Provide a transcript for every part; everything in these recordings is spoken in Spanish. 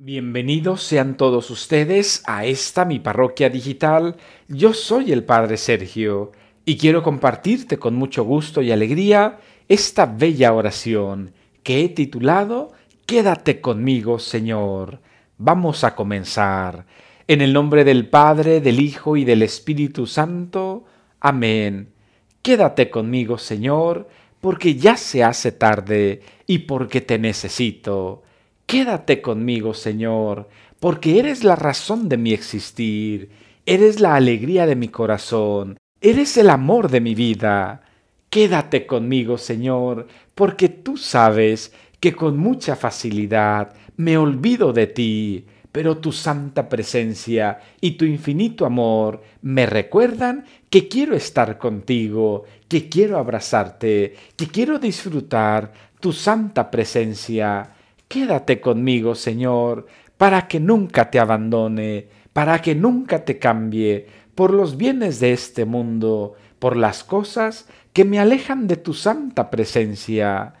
Bienvenidos sean todos ustedes a esta mi parroquia digital. Yo soy el Padre Sergio y quiero compartirte con mucho gusto y alegría esta bella oración que he titulado Quédate conmigo, Señor. Vamos a comenzar. En el nombre del Padre, del Hijo y del Espíritu Santo. Amén. Quédate conmigo, Señor, porque ya se hace tarde y porque te necesito. Quédate conmigo, Señor, porque eres la razón de mi existir, eres la alegría de mi corazón, eres el amor de mi vida. Quédate conmigo, Señor, porque tú sabes que con mucha facilidad me olvido de ti, pero tu santa presencia y tu infinito amor me recuerdan que quiero estar contigo, que quiero abrazarte, que quiero disfrutar tu santa presencia Quédate conmigo, Señor, para que nunca te abandone, para que nunca te cambie, por los bienes de este mundo, por las cosas que me alejan de tu santa presencia.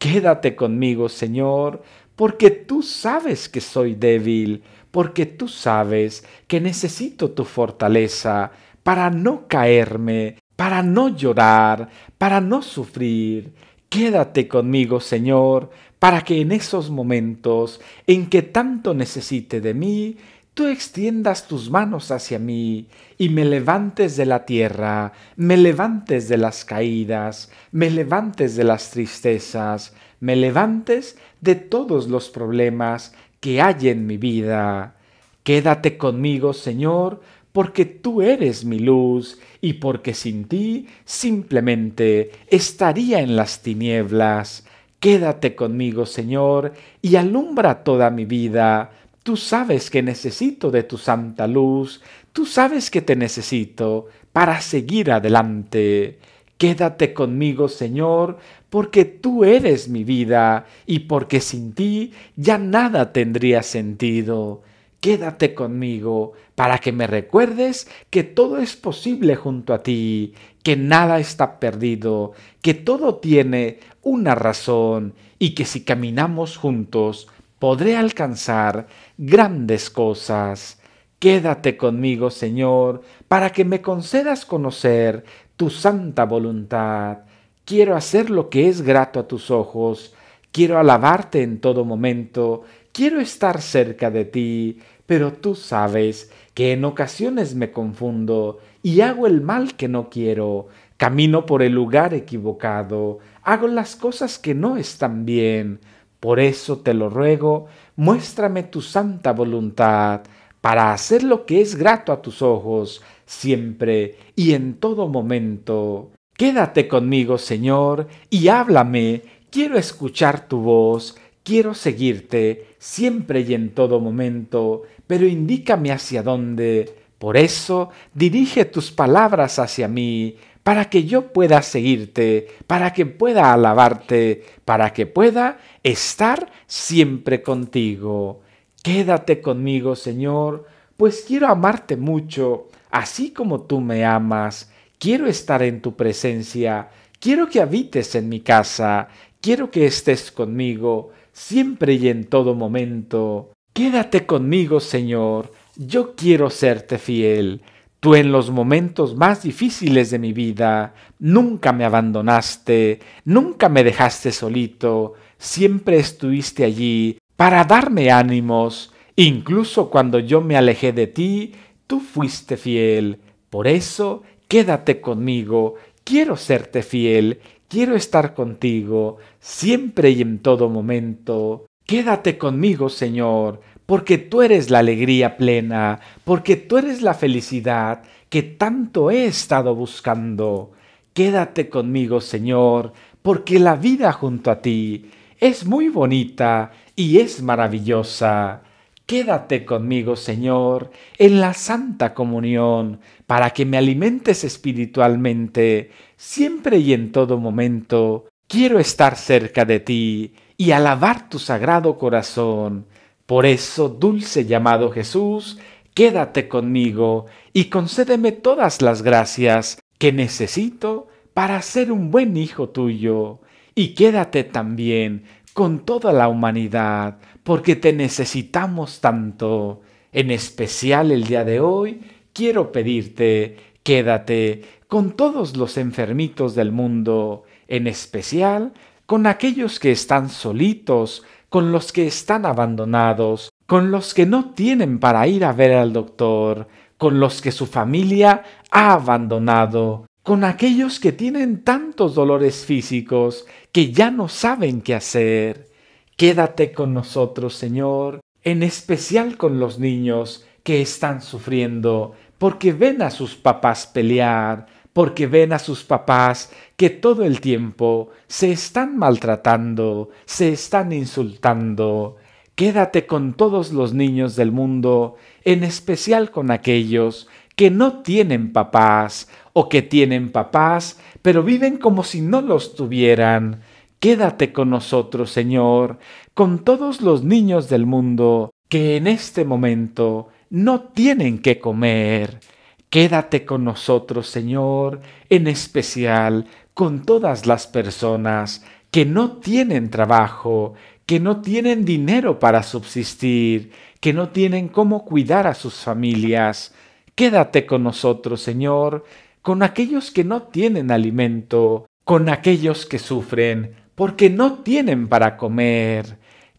Quédate conmigo, Señor, porque tú sabes que soy débil, porque tú sabes que necesito tu fortaleza para no caerme, para no llorar, para no sufrir. Quédate conmigo, Señor, para que en esos momentos en que tanto necesite de mí, tú extiendas tus manos hacia mí y me levantes de la tierra, me levantes de las caídas, me levantes de las tristezas, me levantes de todos los problemas que hay en mi vida. Quédate conmigo, Señor, porque tú eres mi luz y porque sin ti simplemente estaría en las tinieblas. Quédate conmigo, Señor, y alumbra toda mi vida. Tú sabes que necesito de tu santa luz, tú sabes que te necesito para seguir adelante. Quédate conmigo, Señor, porque tú eres mi vida y porque sin ti ya nada tendría sentido. Quédate conmigo para que me recuerdes que todo es posible junto a ti, que nada está perdido, que todo tiene una razón y que si caminamos juntos podré alcanzar grandes cosas. Quédate conmigo, Señor, para que me concedas conocer tu santa voluntad. Quiero hacer lo que es grato a tus ojos, quiero alabarte en todo momento Quiero estar cerca de ti, pero tú sabes que en ocasiones me confundo y hago el mal que no quiero, camino por el lugar equivocado, hago las cosas que no están bien. Por eso te lo ruego, muéstrame tu santa voluntad para hacer lo que es grato a tus ojos, siempre y en todo momento. Quédate conmigo, Señor, y háblame. Quiero escuchar tu voz, quiero seguirte, siempre y en todo momento, pero indícame hacia dónde. Por eso, dirige tus palabras hacia mí, para que yo pueda seguirte, para que pueda alabarte, para que pueda estar siempre contigo. Quédate conmigo, Señor, pues quiero amarte mucho, así como tú me amas. Quiero estar en tu presencia, quiero que habites en mi casa, quiero que estés conmigo, siempre y en todo momento. Quédate conmigo, Señor, yo quiero serte fiel. Tú en los momentos más difíciles de mi vida nunca me abandonaste, nunca me dejaste solito, siempre estuviste allí para darme ánimos, incluso cuando yo me alejé de ti, tú fuiste fiel. Por eso, quédate conmigo, quiero serte fiel quiero estar contigo siempre y en todo momento. Quédate conmigo, Señor, porque tú eres la alegría plena, porque tú eres la felicidad que tanto he estado buscando. Quédate conmigo, Señor, porque la vida junto a ti es muy bonita y es maravillosa. Quédate conmigo, Señor, en la santa comunión, para que me alimentes espiritualmente, siempre y en todo momento. Quiero estar cerca de ti y alabar tu sagrado corazón. Por eso, dulce llamado Jesús, quédate conmigo y concédeme todas las gracias que necesito para ser un buen hijo tuyo. Y quédate también con toda la humanidad, porque te necesitamos tanto. En especial el día de hoy, quiero pedirte, quédate con todos los enfermitos del mundo, en especial con aquellos que están solitos, con los que están abandonados, con los que no tienen para ir a ver al doctor, con los que su familia ha abandonado, con aquellos que tienen tantos dolores físicos que ya no saben qué hacer. Quédate con nosotros, Señor, en especial con los niños que están sufriendo porque ven a sus papás pelear, porque ven a sus papás que todo el tiempo se están maltratando, se están insultando. Quédate con todos los niños del mundo, en especial con aquellos que no tienen papás o que tienen papás, pero viven como si no los tuvieran. Quédate con nosotros, Señor, con todos los niños del mundo que en este momento no tienen que comer. Quédate con nosotros, Señor, en especial con todas las personas que no tienen trabajo, que no tienen dinero para subsistir, que no tienen cómo cuidar a sus familias, Quédate con nosotros, Señor, con aquellos que no tienen alimento, con aquellos que sufren, porque no tienen para comer.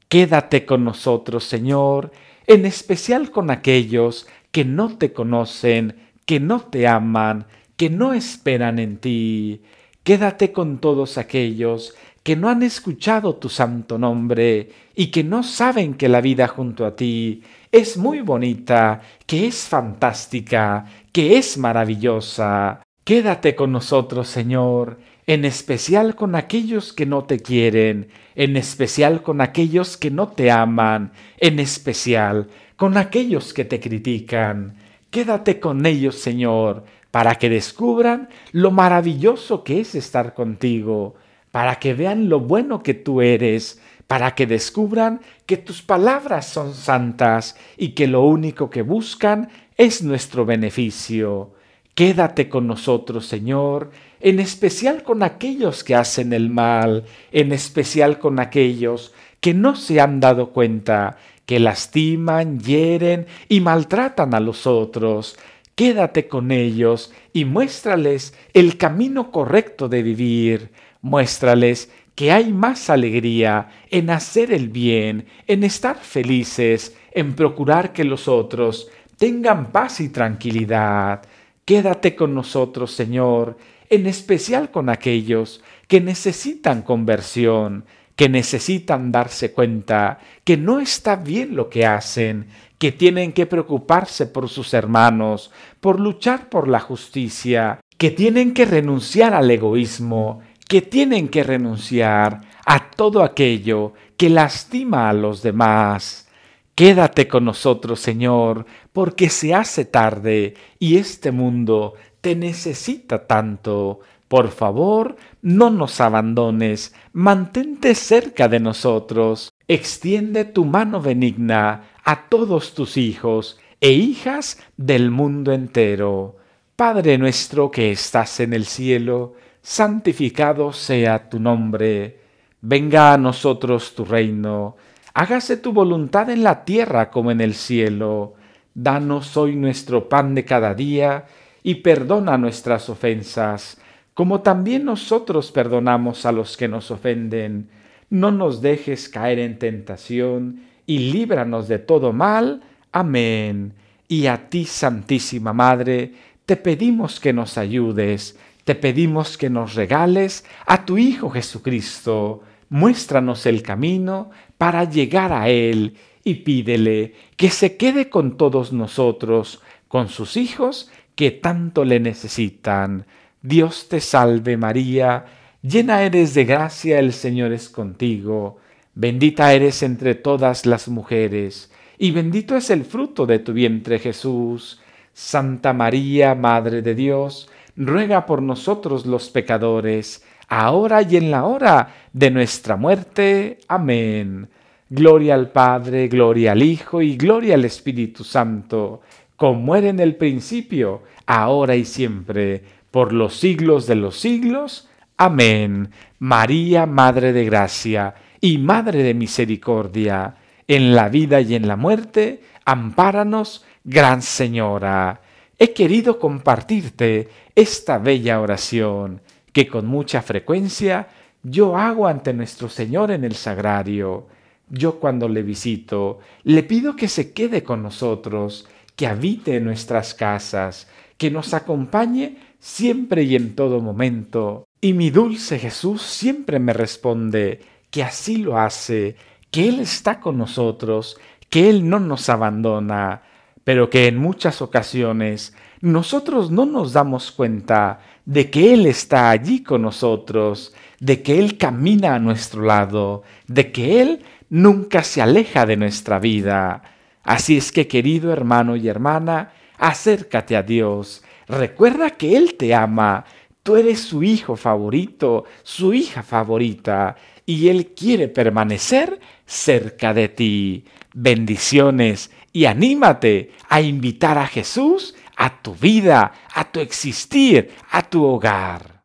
Quédate con nosotros, Señor, en especial con aquellos que no te conocen, que no te aman, que no esperan en ti. Quédate con todos aquellos que no han escuchado tu santo nombre y que no saben que la vida junto a ti es muy bonita, que es fantástica, que es maravillosa. Quédate con nosotros, Señor, en especial con aquellos que no te quieren, en especial con aquellos que no te aman, en especial con aquellos que te critican. Quédate con ellos, Señor, para que descubran lo maravilloso que es estar contigo, para que vean lo bueno que tú eres, para que descubran que tus palabras son santas y que lo único que buscan es nuestro beneficio. Quédate con nosotros, Señor, en especial con aquellos que hacen el mal, en especial con aquellos que no se han dado cuenta, que lastiman, hieren y maltratan a los otros. Quédate con ellos y muéstrales el camino correcto de vivir. Muéstrales que hay más alegría en hacer el bien, en estar felices, en procurar que los otros tengan paz y tranquilidad. Quédate con nosotros, Señor, en especial con aquellos que necesitan conversión, que necesitan darse cuenta que no está bien lo que hacen, que tienen que preocuparse por sus hermanos, por luchar por la justicia, que tienen que renunciar al egoísmo que tienen que renunciar a todo aquello que lastima a los demás. Quédate con nosotros, Señor, porque se hace tarde y este mundo te necesita tanto. Por favor, no nos abandones, mantente cerca de nosotros, extiende tu mano benigna a todos tus hijos e hijas del mundo entero. Padre nuestro que estás en el cielo, santificado sea tu nombre, venga a nosotros tu reino, hágase tu voluntad en la tierra como en el cielo, danos hoy nuestro pan de cada día, y perdona nuestras ofensas, como también nosotros perdonamos a los que nos ofenden. No nos dejes caer en tentación, y líbranos de todo mal. Amén. Y a ti, Santísima Madre, te pedimos que nos ayudes te pedimos que nos regales a tu Hijo Jesucristo. Muéstranos el camino para llegar a Él y pídele que se quede con todos nosotros, con sus hijos que tanto le necesitan. Dios te salve María, llena eres de gracia, el Señor es contigo, bendita eres entre todas las mujeres, y bendito es el fruto de tu vientre Jesús. Santa María, Madre de Dios, ruega por nosotros los pecadores, ahora y en la hora de nuestra muerte. Amén. Gloria al Padre, gloria al Hijo y gloria al Espíritu Santo, como era en el principio, ahora y siempre, por los siglos de los siglos. Amén. María, Madre de Gracia y Madre de Misericordia, en la vida y en la muerte, ampáranos, Gran Señora. He querido compartirte esta bella oración que con mucha frecuencia yo hago ante nuestro Señor en el sagrario. Yo cuando le visito, le pido que se quede con nosotros, que habite en nuestras casas, que nos acompañe siempre y en todo momento. Y mi dulce Jesús siempre me responde que así lo hace, que Él está con nosotros, que Él no nos abandona, pero que en muchas ocasiones nosotros no nos damos cuenta de que Él está allí con nosotros, de que Él camina a nuestro lado, de que Él nunca se aleja de nuestra vida. Así es que, querido hermano y hermana, acércate a Dios, recuerda que Él te ama, tú eres su hijo favorito, su hija favorita, y Él quiere permanecer cerca de ti. Bendiciones y anímate a invitar a Jesús a tu vida, a tu existir, a tu hogar.